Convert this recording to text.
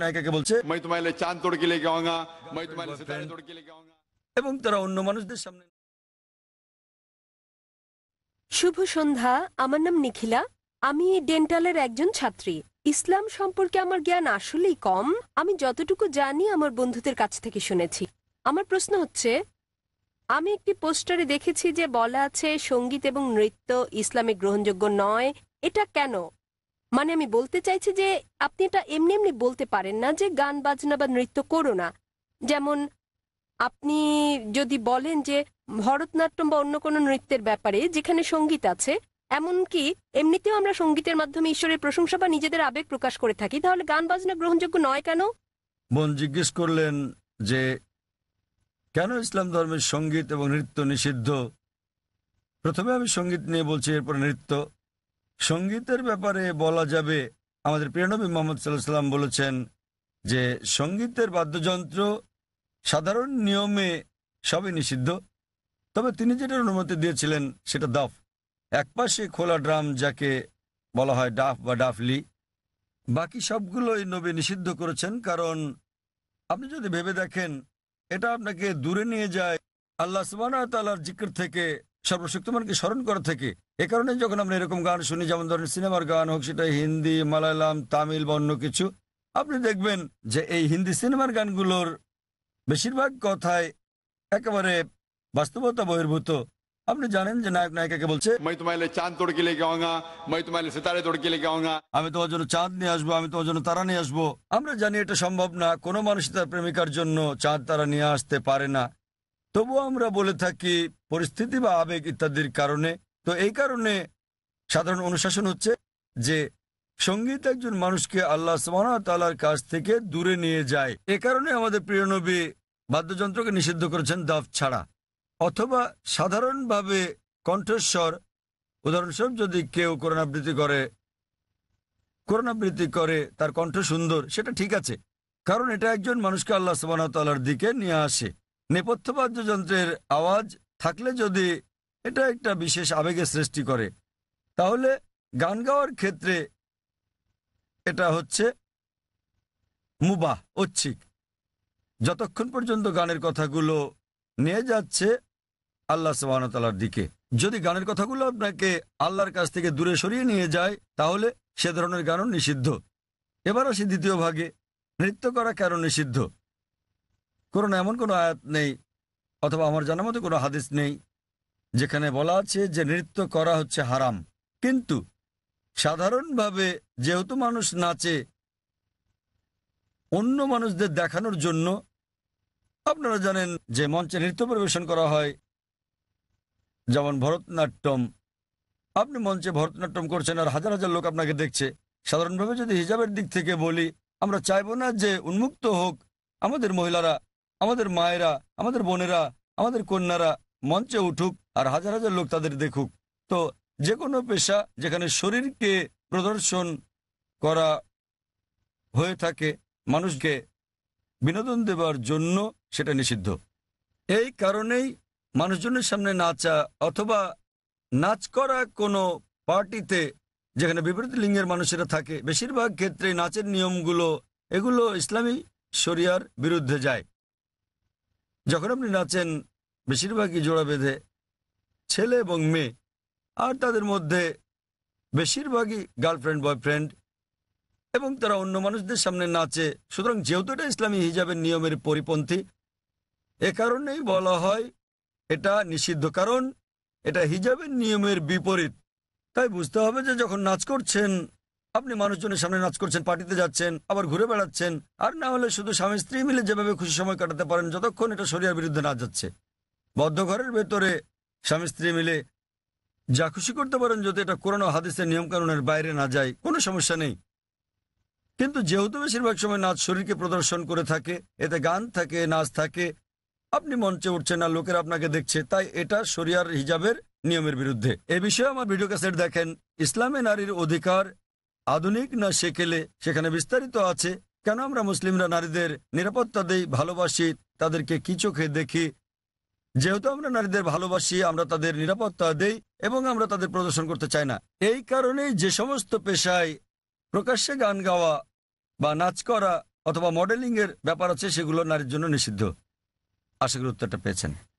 নায়িকাকে বলছে এবং তারা অন্য মানুষদের সামনে শুভ সন্ধ্যা আমার নাম নিখিলা আমি ডেন্টালের একজন ছাত্রী ইসলাম সম্পর্কে আমার জ্ঞান আসলেই কম আমি যতটুকু জানি আমার বন্ধুদের কাছ থেকে শুনেছি আমার প্রশ্ন হচ্ছে আমি একটি পোস্টারে দেখেছি যে বলা আছে সঙ্গীত এবং নৃত্য ইসলামে গ্রহণযোগ্য নয় এটা কেন মানে আমি বলতে চাইছি যে আপনি এটা এমনি এমনি বলতে পারেন না যে গান বাজনা বা নৃত্য করো না যেমন আপনি যদি বলেন যে ভরতনাট্যম বা অন্য কোনো নৃত্যের ব্যাপারে যেখানে সঙ্গীত আছে এমনকি এমনিতেও আমরা সঙ্গীতের মাধ্যমে ঈশ্বরের প্রশংসা বা নিজেদের আবেগ প্রকাশ করে থাকি তাহলে গান বাজনা গ্রহণযোগ্য নয় কেন মন জিজ্ঞেস করলেন যে কেন ইসলাম ধর্মের সঙ্গীত এবং নৃত্য নিষিদ্ধ প্রথমে আমি সঙ্গীত নিয়ে বলছি এরপর নৃত্য সঙ্গীতের ব্যাপারে বলা যাবে আমাদের প্রিয়নবী মোহাম্মদ সাল্লাহ সাল্লাম বলেছেন যে সঙ্গীতের বাদ্যযন্ত্র সাধারণ নিয়মে সবই নিষিদ্ধ তবে তিনি যেটা অনুমতি দিয়েছিলেন সেটা এক পাশে খোলা ড্রাম যাকে বলা হয় ডাফ বা ডাফলি বাকি সবগুলোই নবী নিষিদ্ধ করেছেন কারণ আপনি যদি ভেবে দেখেন এটা আপনাকে দূরে নিয়ে যায় আল্লাহ সুবাহ তাল্লার জিকির থেকে সর্বশক্তিমানকে স্মরণ করা থেকে এ কারণে যখন আমরা এরকম গান শুনি যেমন ধরেন সিনেমার গান হোক সেটা হিন্দি মালায়ালাম তামিল বা অন্য কিছু আপনি দেখবেন যে এই হিন্দি সিনেমার গানগুলোর বেশিরভাগ কথায় একেবারে বাস্তবতা বহির্ভূত আপনি জানেন যে নায়ক নায়িকাকে বলছে আমি তোমার জন্য চাঁদ নিয়ে আসবো আমি তোমার জন্য তারা নিয়ে আসবো আমরা জানি এটা সম্ভব না কোনো মানুষ তার প্রেমিকার জন্য চাঁদ তারা নিয়ে আসতে পারে না তবু আমরা বলে থাকি পরিস্থিতি বা আবেগ ইত্যাদির কারণে তো এই কারণে সাধারণ অনুশাসন হচ্ছে যে সঙ্গীত একজন মানুষকে আল্লাহ সালার কাছ থেকে দূরে নিয়ে যায় এ কারণে আমাদের প্রিয় নবী বাদ্যযন্ত্রকে নিষিদ্ধ করেছেন দাব ছাড়া অথবা সাধারণভাবে কণ্ঠস্বর উদাহরণস্বরূপ যদি কেউ করোনাবৃত্তি করে করোনাবৃত্তি করে তার কণ্ঠ সুন্দর সেটা ঠিক আছে কারণ এটা একজন মানুষকে আল্লাহ সাবান তালার দিকে নিয়ে আসে বাদ্যযন্ত্রের আওয়াজ থাকলে যদি এটা একটা বিশেষ আবেগের সৃষ্টি করে তাহলে গান গাওয়ার ক্ষেত্রে এটা হচ্ছে মুবাহ ঐচ্ছিক যতক্ষণ পর্যন্ত গানের কথাগুলো নিয়ে যাচ্ছে আল্লাহ সবানতালার দিকে যদি গানের কথাগুলো আপনাকে আল্লাহর কাছ থেকে দূরে সরিয়ে নিয়ে যায় তাহলে সে ধরনের গানও নিষিদ্ধ এবার আসি দ্বিতীয় ভাগে নৃত্য করা কেন নিষিদ্ধ কোনো এমন কোনো আয়াত নেই অথবা আমার জানা মতো কোনো হাদিস নেই যেখানে বলা আছে যে নৃত্য করা হচ্ছে হারাম কিন্তু সাধারণভাবে যেহেতু মানুষ নাচে অন্য মানুষদের দেখানোর জন্য আপনারা জানেন যে মঞ্চে নৃত্য পরিবেশন করা হয় যেমন ভরতনাট্যম আপনি মঞ্চে ভরতনাট্যম করছেন আর হাজার হাজার লোক আপনাকে দেখছে সাধারণভাবে যদি হিজাবের দিক থেকে বলি আমরা চাইব না যে উন্মুক্ত হোক আমাদের মহিলারা আমাদের মায়েরা আমাদের বোনেরা আমাদের কন্যারা মঞ্চে উঠুক আর হাজার হাজার লোক তাদের দেখুক তো যে কোনো পেশা যেখানে শরীরকে প্রদর্শন করা হয়ে থাকে মানুষকে বিনোদন দেওয়ার জন্য সেটা নিষিদ্ধ এই কারণেই মানুষজনের সামনে নাচা অথবা নাচ করা কোনো পার্টিতে যেখানে বিপরীত লিঙ্গের মানুষেরা থাকে বেশিরভাগ ক্ষেত্রে নাচের নিয়মগুলো এগুলো ইসলামী শরিয়ার বিরুদ্ধে যায় যখন আপনি নাচেন বেশিরভাগই জোড়া বেঁধে ছেলে এবং মেয়ে আর তাদের মধ্যে বেশিরভাগই গার্লফ্রেন্ড বয়ফ্রেন্ড এবং তারা অন্য মানুষদের সামনে নাচে সুতরাং যেহেতু এটা ইসলামী হিজাবের নিয়মের পরিপন্থী এ কারণেই বলা হয় এটা নিষিদ্ধ কারণ এটা হিজাবের নিয়মের বিপরীত তাই বুঝতে হবে যে যখন নাচ করছেন আপনি মানুষজনের সামনে নাচ করছেন পার্টিতে যাচ্ছেন আবার ঘুরে বেড়াচ্ছেন আর না হলে শুধু স্বামী স্ত্রী মিলে যেভাবে খুশি সময় কাটাতে পারেন যতক্ষণ এটা শরিয়ার বিরুদ্ধে না যাচ্ছে ঘরের ভেতরে স্বামী স্ত্রী মিলে যা খুশি করতে পারেন যদি এটা কোরআন হাদিসের নিয়মকানুনের বাইরে না যায় কোনো সমস্যা নেই কিন্তু যেহেতু বেশিরভাগ সময় নাচ শরীরকে প্রদর্শন করে থাকে এতে গান থাকে নাচ থাকে আপনি মঞ্চে উঠছেন না লোকের আপনাকে দেখছে তাই এটা শরিয়ার হিজাবের নিয়মের বিরুদ্ধে এ বিষয়ে আমার ভিডিও ক্যাসেট দেখেন ইসলামে নারীর অধিকার আধুনিক না সেকেলে সেখানে বিস্তারিত আছে কেন আমরা মুসলিমরা নারীদের নিরাপত্তা দেই ভালোবাসি তাদেরকে কি চোখে দেখি যেহেতু আমরা নারীদের ভালোবাসি আমরা তাদের নিরাপত্তা দেই এবং আমরা তাদের প্রদর্শন করতে চাই না এই কারণেই যে সমস্ত পেশায় প্রকাশ্যে গান গাওয়া বা নাচ করা অথবা মডেলিংয়ের ব্যাপার আছে সেগুলো নারীর জন্য নিষিদ্ধ আশা করি উত্তরটা পেয়েছেন